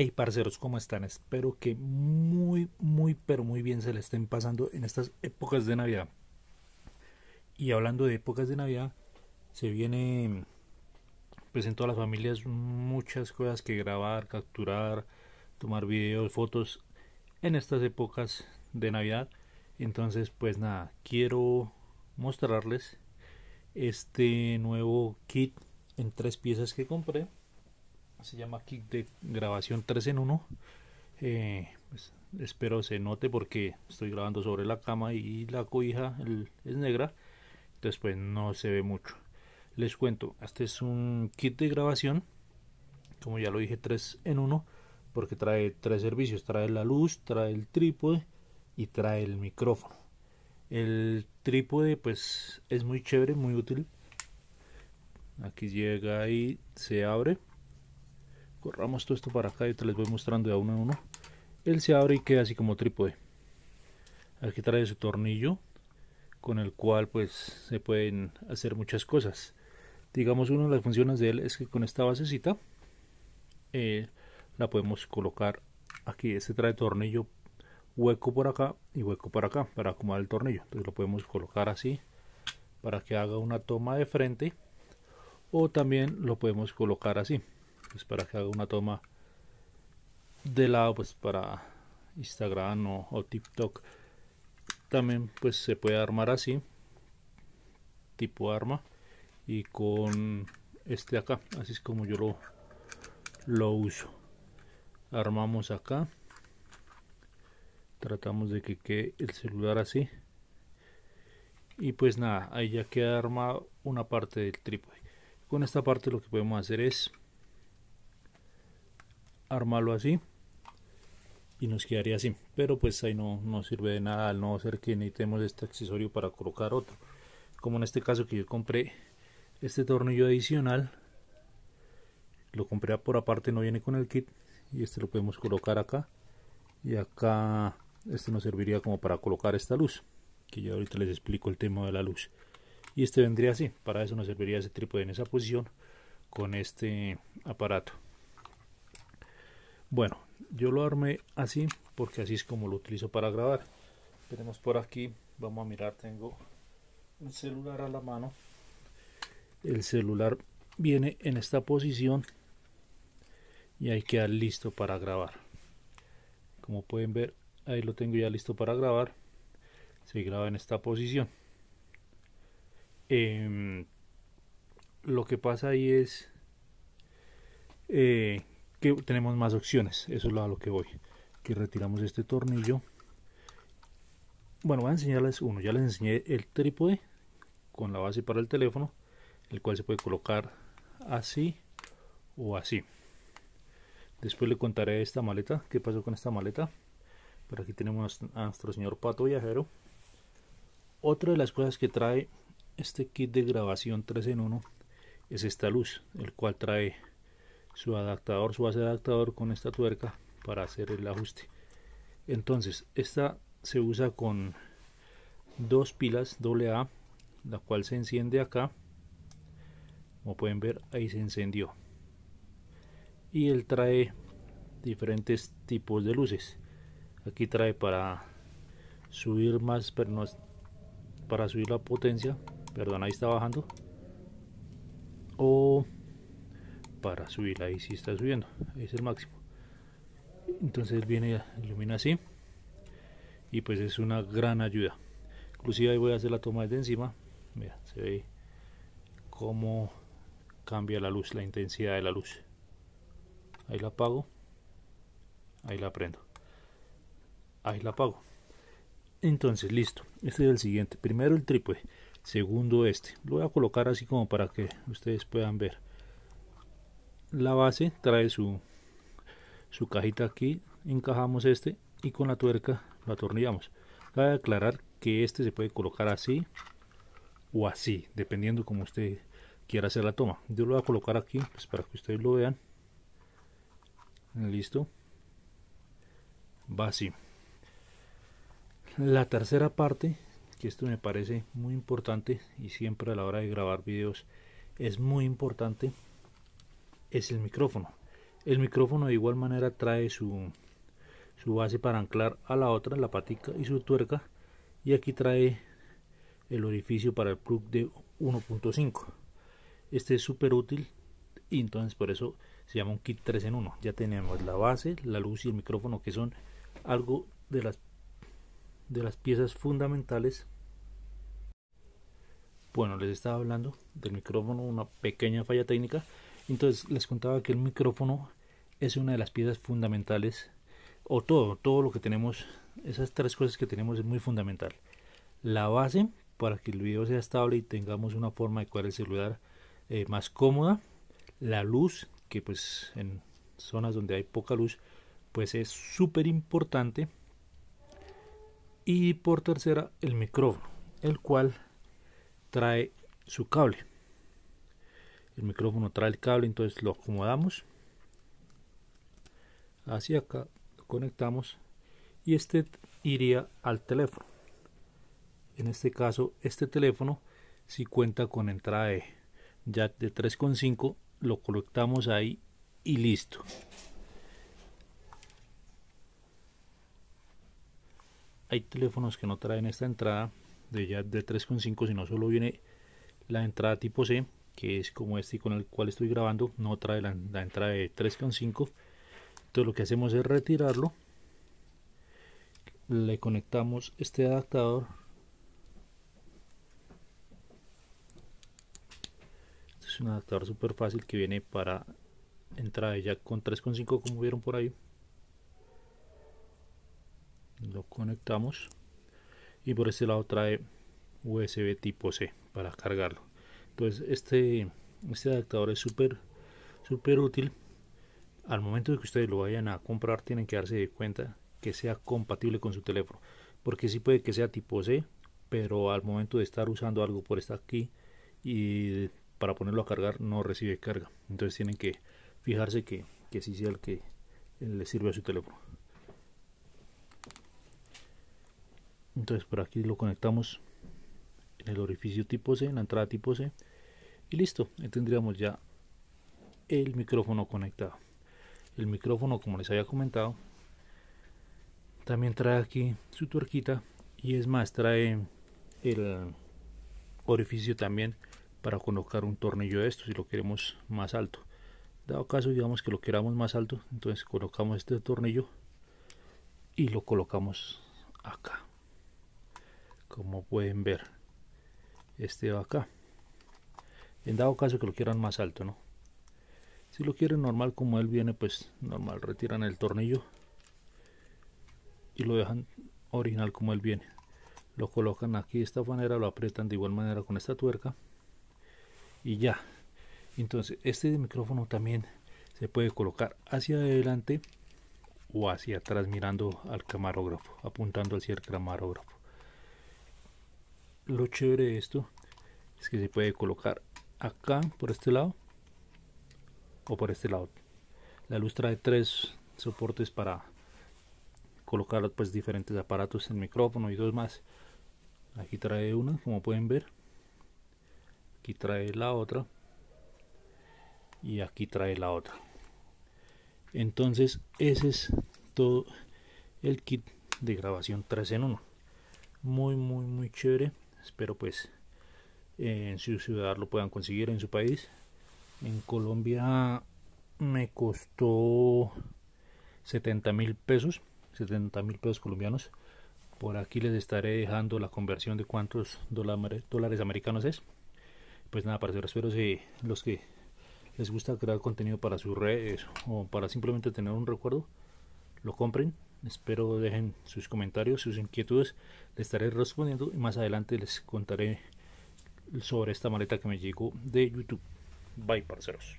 Hey parceros, ¿cómo están? Espero que muy, muy, pero muy bien se le estén pasando en estas épocas de Navidad. Y hablando de épocas de Navidad, se viene, pues en todas las familias, muchas cosas que grabar, capturar, tomar videos, fotos en estas épocas de Navidad. Entonces, pues nada, quiero mostrarles este nuevo kit en tres piezas que compré se llama kit de grabación 3 en 1 eh, pues, espero se note porque estoy grabando sobre la cama y la cobija es negra entonces pues no se ve mucho les cuento este es un kit de grabación como ya lo dije 3 en 1 porque trae tres servicios trae la luz trae el trípode y trae el micrófono el trípode pues es muy chévere muy útil aquí llega y se abre Corramos todo esto para acá y te les voy mostrando de a uno a uno. Él se abre y queda así como trípode. Aquí trae su tornillo con el cual pues se pueden hacer muchas cosas. Digamos una de las funciones de él es que con esta basecita eh, la podemos colocar aquí. Este trae tornillo hueco por acá y hueco por acá para acomodar el tornillo. Entonces lo podemos colocar así para que haga una toma de frente o también lo podemos colocar así pues para que haga una toma de lado pues para Instagram o, TikTok también pues se puede armar así tipo arma y con este acá así es como yo lo lo uso armamos acá tratamos de que quede el celular así y pues nada ahí ya queda armado una parte del trípode con esta parte lo que podemos hacer es armarlo así y nos quedaría así pero pues ahí no, sirve de nada al no ser que necesitemos este accesorio para colocar otro como en este caso que yo compré este tornillo adicional lo compré por aparte no viene con el kit y este lo podemos colocar acá y acá este nos serviría como para colocar esta luz que ya ahorita les explico el tema de la luz y este vendría así para eso nos serviría ese trípode en esa posición con este aparato bueno, yo lo armé así porque así es como lo utilizo para grabar. Tenemos por aquí, vamos a mirar, tengo un celular a la mano. El celular viene en esta posición y hay que listo para grabar. Como pueden ver, ahí lo tengo ya listo para grabar. Se graba en esta posición. Em, lo que pasa ahí es eh, que tenemos más opciones. Eso es a lo que voy. que retiramos este tornillo. Bueno, voy a enseñarles uno. Ya les enseñé el trípode con la base para el teléfono, el cual se puede colocar así o así. Después le contaré esta maleta, qué pasó con esta maleta. Pero aquí tenemos a nuestro señor Pato Viajero. Otra de las cosas que trae este kit de grabación 3 en 1 es esta luz, el cual trae su adaptador, su base de adaptador con esta tuerca para hacer el ajuste. Entonces, esta se usa con dos pilas AA, la cual se enciende acá. Como pueden ver, ahí se encendió. Y él trae diferentes tipos de luces. Aquí trae para subir más, pero no para subir la potencia. Perdón, ahí está bajando. O para subir ahí si está subiendo es el máximo entonces viene ilumina así y pues es una gran ayuda inclusive ahí voy a hacer la toma desde encima mira se ve cómo cambia la luz la intensidad de la luz ahí la apago ahí la prendo ahí la apago entonces listo este es el siguiente primero el trípode segundo este lo voy a colocar así como para que ustedes puedan ver la base trae su, su cajita aquí, encajamos este y con la tuerca lo atornillamos. Cabe aclarar que este se puede colocar así o así, dependiendo como usted quiera hacer la toma. Yo lo voy a colocar aquí pues, para que ustedes lo vean. Listo. Va así. La tercera parte, que esto me parece muy importante y siempre a la hora de grabar videos es muy importante es el micrófono. El micrófono de igual manera trae su, su base para anclar a la otra, la patica y su tuerca. Y aquí trae el orificio para el plug de 1.5. Este es súper útil y entonces por eso se llama un kit 3 en 1. Ya tenemos la base, la luz y el micrófono que son algo de las, de las piezas fundamentales. Bueno, les estaba hablando del micrófono, una pequeña falla técnica entonces les contaba que el micrófono es una de las piezas fundamentales, o todo, todo lo que tenemos, esas tres cosas que tenemos es muy fundamental. La base para que el video sea estable y tengamos una forma de cuadrar el celular eh, más cómoda. La luz, que pues en zonas donde hay poca luz, pues es súper importante. Y por tercera, el micrófono, el cual trae su cable el micrófono trae el cable entonces lo acomodamos hacia acá lo conectamos y este iría al teléfono en este caso este teléfono si cuenta con entrada de jack de 3.5 lo conectamos ahí y listo hay teléfonos que no traen esta entrada de jack de 3.5 sino solo viene la entrada tipo C que es como este con el cual estoy grabando, no trae la, entrada de 3.5. Entonces lo que hacemos es retirarlo. Le conectamos este adaptador. Este es un adaptador súper fácil que viene para entrada ya con 3.5 como vieron por ahí. Lo conectamos. Y por este lado trae USB tipo C para cargarlo. Entonces, pues este, este adaptador es súper súper útil al momento de que ustedes lo vayan a comprar tienen que darse cuenta que sea compatible con su teléfono porque sí puede que sea tipo C pero al momento de estar usando algo por estar aquí y para ponerlo a cargar no recibe carga entonces tienen que fijarse que, que sí sea el que le sirve a su teléfono entonces por aquí lo conectamos en el orificio tipo C, en la entrada tipo C. Y listo, ahí tendríamos ya el micrófono conectado. El micrófono, como les había comentado, también trae aquí su tuerquita y es más, trae el orificio también para colocar un tornillo de esto si lo queremos más alto. Dado caso, digamos que lo queramos más alto, entonces colocamos este tornillo y lo colocamos acá como pueden ver este va acá en dado caso que lo quieran más alto no si lo quieren normal como él viene pues normal retiran el tornillo y lo dejan original como él viene lo colocan aquí de esta manera lo aprietan de igual manera con esta tuerca y ya entonces este micrófono también se puede colocar hacia adelante o hacia atrás mirando al camarógrafo apuntando hacia el camarógrafo lo chévere de esto es que se puede colocar acá por este lado o por este lado la luz trae tres soportes para colocar pues diferentes aparatos el micrófono y dos más aquí trae una como pueden ver aquí trae la otra y aquí trae la otra entonces ese es todo el kit de grabación 3 en 1 muy muy muy chévere Espero pues en su ciudad lo puedan conseguir en su país. En Colombia me costó 70 mil pesos, 70 mil pesos colombianos. Por aquí les estaré dejando la conversión de cuántos dólares, americanos es. Pues nada, para espero si los que les gusta crear contenido para sus redes o para simplemente tener un recuerdo, lo compren Espero dejen sus comentarios, sus inquietudes. Les estaré respondiendo y más adelante les contaré sobre esta maleta que me llegó de YouTube. Bye, parceros.